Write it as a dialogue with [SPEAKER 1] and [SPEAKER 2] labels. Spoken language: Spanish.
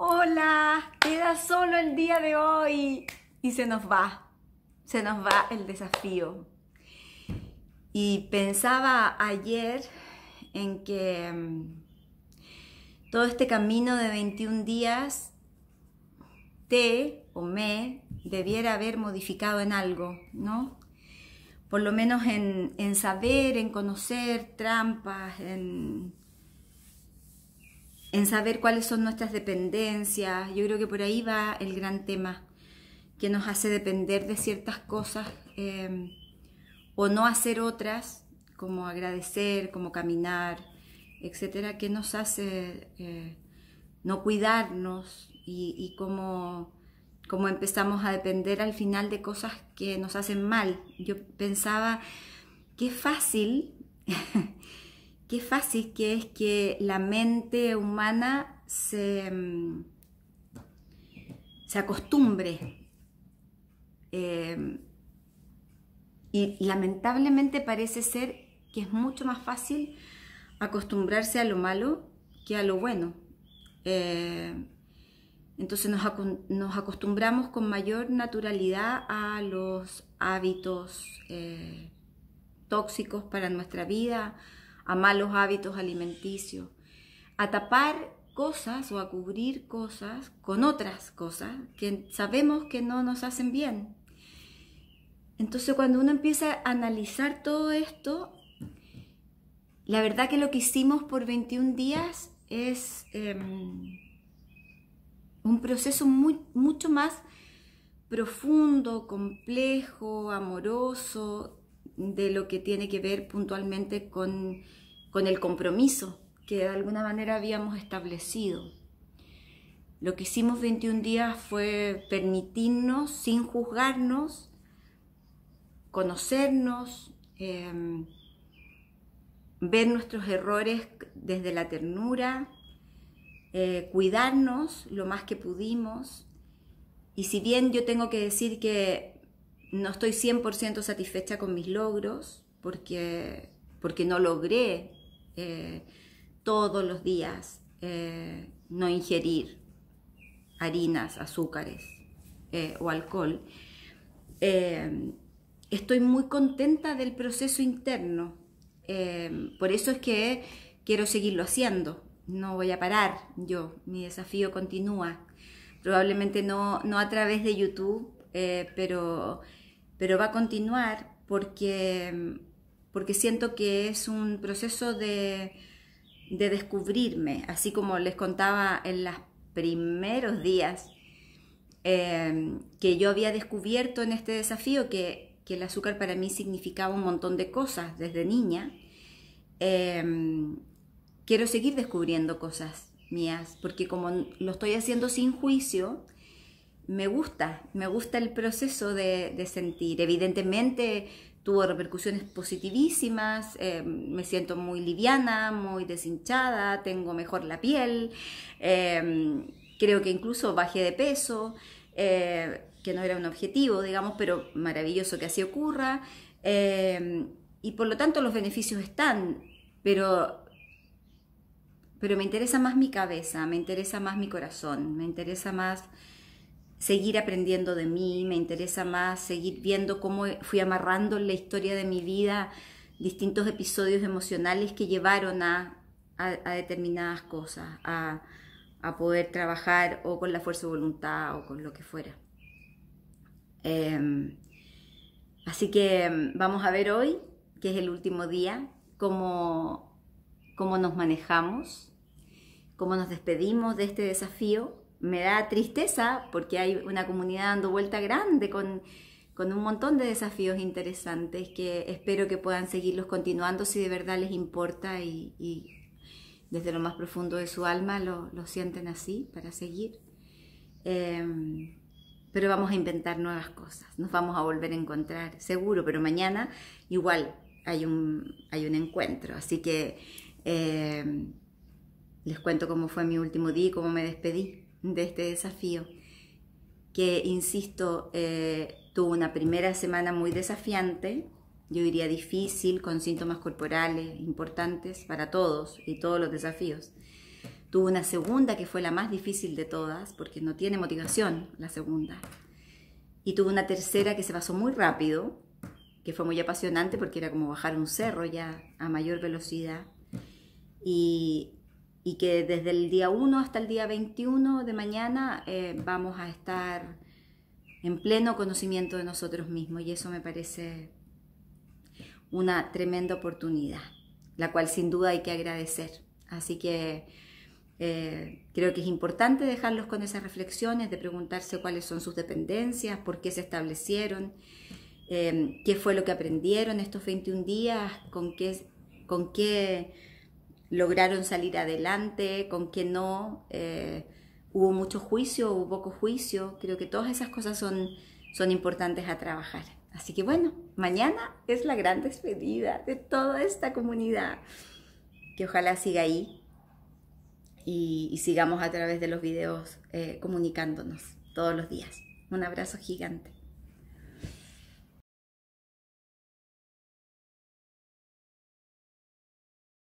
[SPEAKER 1] hola, queda solo el día de hoy. Y se nos va, se nos va el desafío. Y pensaba ayer en que mm, todo este camino de 21 días te o me debiera haber modificado en algo, ¿no? Por lo menos en, en saber, en conocer trampas, en en saber cuáles son nuestras dependencias. Yo creo que por ahí va el gran tema que nos hace depender de ciertas cosas eh, o no hacer otras, como agradecer, como caminar, etcétera, que nos hace eh, no cuidarnos y, cómo como, empezamos a depender al final de cosas que nos hacen mal. Yo pensaba, qué fácil qué fácil que es que la mente humana se, mm, acostumbre. Eh, y lamentablemente parece ser que es mucho más fácil acostumbrarse a lo malo que a lo bueno. Eh, entonces nos, acostumbramos con mayor naturalidad a los hábitos eh, tóxicos para nuestra vida, a malos hábitos alimenticios, a tapar cosas o a cubrir cosas con otras cosas que sabemos que no nos hacen bien. Entonces cuando uno empieza a analizar todo esto, la verdad que lo que hicimos por 21 días es em, un proceso mucho más profundo, complejo, amoroso, de lo que tiene que ver puntualmente con, el compromiso que de alguna manera habíamos establecido. Lo que hicimos 21 días fue permitirnos, sin juzgarnos, conocernos, em, ver nuestros errores desde la ternura, eh, cuidarnos lo más que pudimos. Y si bien yo tengo que decir que no estoy 100% satisfecha con mis logros porque, porque no logré eh, todos los días eh, no ingerir harinas, azúcares eh, o alcohol. estoy muy contenta del proceso interno, por eso es que quiero seguirlo haciendo, no voy a parar yo, mi desafío continúa, probablemente no a través de YouTube, pero pero va a continuar porque, porque siento que es un proceso de, de descubrirme, así como les contaba en los primeros días em, que yo había descubierto en este desafío que, que, el azúcar para mí significaba un montón de cosas desde niña. Em, quiero seguir descubriendo cosas mías, porque como lo estoy haciendo sin juicio, me gusta, me gusta el proceso de, sentir. Evidentemente tuvo repercusiones positivísimas, eh, me siento muy liviana, muy deshinchada, tengo mejor la piel, eh, creo que incluso bajé de peso, eh, que no era un objetivo, digamos, pero maravilloso que así ocurra. y por lo tanto los beneficios están, pero pero me interesa más mi cabeza, me interesa más mi corazón, me interesa más seguir aprendiendo de mí, me interesa más seguir viendo cómo fui amarrando en la historia de mi vida distintos episodios emocionales que llevaron a, determinadas cosas, a, poder trabajar o con la fuerza de voluntad o con lo que fuera. Em, así que em, vamos a ver hoy, que es el último día, cómo nos manejamos, cómo nos despedimos de este desafío me da tristeza porque hay una comunidad dando vuelta grande con, un montón de desafíos interesantes que espero que puedan seguirlos continuando si de verdad les importa y, desde lo más profundo de su alma lo, sienten así para seguir. Em, pero vamos a inventar nuevas cosas, nos vamos a volver a encontrar seguro, pero mañana igual hay un, hay un encuentro, así que em, les cuento cómo fue mi último día y cómo me despedí de este desafío, que, insisto, eh, tuvo una primera semana muy desafiante, yo diría difícil, con síntomas corporales importantes para todos y todos los desafíos. Tuvo una segunda que fue la más difícil de todas, porque no tiene motivación la segunda. Y tuvo una tercera que se pasó muy rápido, que fue muy apasionante porque era como bajar un cerro ya a mayor velocidad. Y y que desde el día 1 hasta el día 21 de mañana eh, vamos a estar en pleno conocimiento de nosotros mismos y eso me parece una tremenda oportunidad, la cual sin duda hay que agradecer. Así que eh, creo que es importante dejarlos con esas reflexiones, de preguntarse cuáles son sus dependencias, por qué se establecieron, eh, qué fue lo que aprendieron estos 21 días, con con qué lograron salir adelante, con que no. Eh, hubo mucho juicio, hubo poco juicio. Creo que todas esas cosas son, son importantes a trabajar. Así que bueno, mañana es la gran despedida de toda esta comunidad. Que ojalá siga ahí y, sigamos a través de los videos eh, comunicándonos todos los días. Un abrazo gigante.